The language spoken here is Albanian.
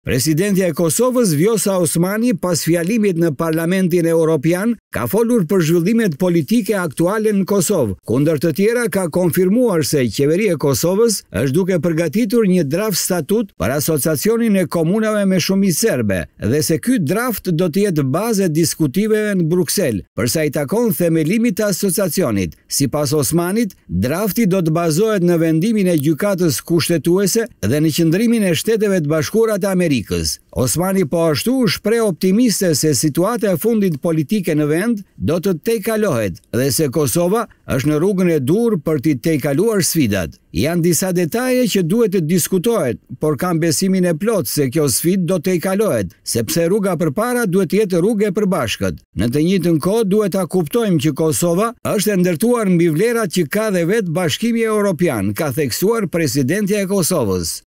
Presidentja e Kosovës, Vjosa Osmani, pas fjalimit në Parlamentin Europian, ka folur për zhvillimet politike aktuale në Kosovë, kundër të tjera ka konfirmuar se qeveri e Kosovës është duke përgatitur një draft statut për asociacionin e komunave me shumë i serbe, dhe se ky draft do tjetë baze diskutiveve në Bruxelles, përsa i takon themelimit të asociacionit. Si pas Osmanit, drafti do të bazohet në vendimin e gjukatës kushtetuese dhe në qëndrimin e shteteve të bashkurat Amerikës. Osmani po ashtu shpre optimiste se situate e fundit politike në vendimin vend do të te kalohet dhe se Kosova është në rrugën e dur për ti te kaluar sfidat. Janë disa detaje që duhet të diskutohet, por kam besimin e plot se kjo sfid do te kalohet, sepse rruga për para duhet jetë rrugë e përbashkët. Në të njitë nko duhet a kuptojmë që Kosova është e ndërtuar në bivlerat që ka dhe vetë bashkimi e Europian, ka theksuar presidentja e Kosovës.